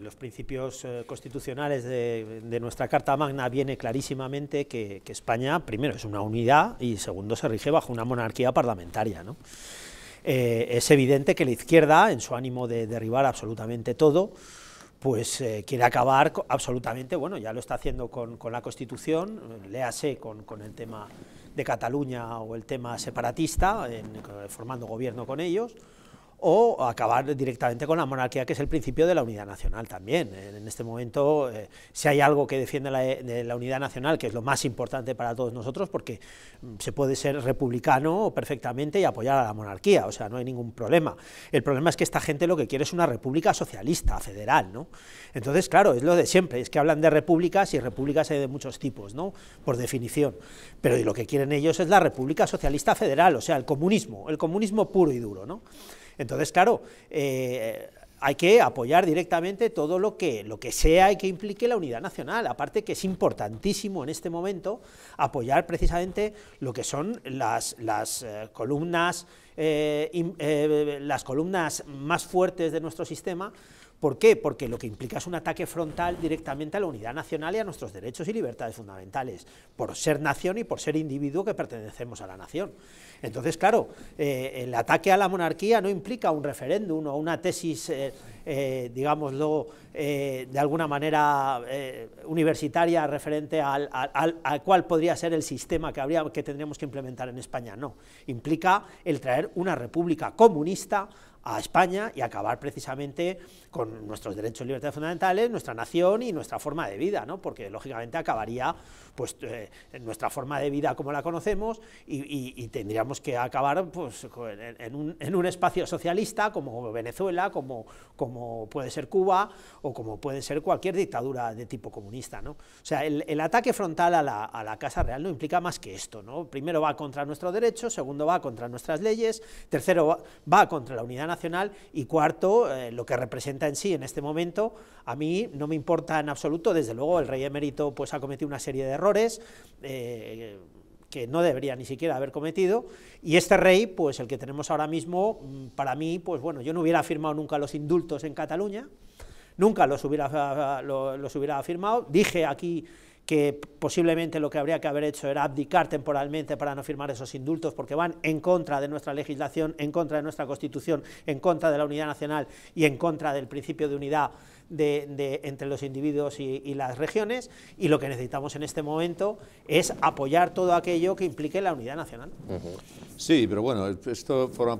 los principios eh, constitucionales de, nuestra Carta Magna viene clarísimamente que, España, primero, es una unidad y segundo, se rige bajo una monarquía parlamentaria. Eh, es evidente que la izquierda, en su ánimo de derribar absolutamente todo, pues eh, quiere acabar absolutamente, bueno, ya lo está haciendo con, la Constitución, léase con, con, el tema de Cataluña o el tema separatista, formando gobierno con ellos, o acabar directamente con la monarquía, que es el principio de la unidad nacional también. En este momento, eh, si hay algo que defiende la, la unidad nacional, que es lo más importante para todos nosotros, porque mm, se puede ser republicano perfectamente y apoyar a la monarquía, o sea, no hay ningún problema. El problema es que esta gente lo que quiere es una república socialista, federal, ¿no? Entonces, claro, es lo de siempre, es que hablan de repúblicas y repúblicas hay de muchos tipos, ¿no? Por definición. Pero lo que quieren ellos es la república socialista federal, o sea, el comunismo, el comunismo puro y duro, ¿no? Entonces, claro, eh, hay que apoyar directamente todo lo que, lo que sea y que implique la unidad nacional. Aparte que es importantísimo en este momento apoyar precisamente lo que son las, las eh, columnas eh, las columnas más fuertes de nuestro sistema, ¿Por qué? Porque lo que implica es un ataque frontal directamente a la unidad nacional y a nuestros derechos y libertades fundamentales, por ser nación y por ser individuo que pertenecemos a la nación. Entonces, claro, eh, el ataque a la monarquía no implica un referéndum o una tesis, eh, eh, digámoslo, de alguna manera universitaria referente al, al, cuál podría ser el sistema que, habría, que tendríamos que implementar en España. No, implica el traer una república comunista a España y acabar precisamente con nuestros derechos y libertades fundamentales, nuestra nación y nuestra forma de vida, ¿no? porque lógicamente acabaría pues, eh, nuestra forma de vida como la conocemos y, tendríamos que acabar pues, en, un, espacio socialista como Venezuela, como, como puede ser Cuba o como puede ser cualquier dictadura de tipo comunista. ¿no? O sea, el, ataque frontal a la, Casa Real no implica más que esto. ¿no? Primero va contra nuestro derecho, segundo va contra nuestras leyes, tercero va contra la unidad nacional y cuarto, eh, lo que representa en sí en este momento. A mí no me importa en absoluto, desde luego el rey emérito pues, ha cometido una serie de errores. Eh, que no debería ni siquiera haber cometido, y este rey, pues el que tenemos ahora mismo, mm, para mí, pues bueno, yo no hubiera firmado nunca los indultos en Cataluña, nunca los hubiera, los hubiera firmado, dije aquí que posiblemente lo que habría que haber hecho era abdicar temporalmente para no firmar esos indultos, porque van en contra de nuestra legislación, en contra de nuestra Constitución, en contra de la unidad nacional y en contra del principio de unidad de, entre los individuos y, las regiones, y lo que necesitamos en este momento es apoyar todo aquello que implique la unidad nacional. Sí, pero bueno, esto forma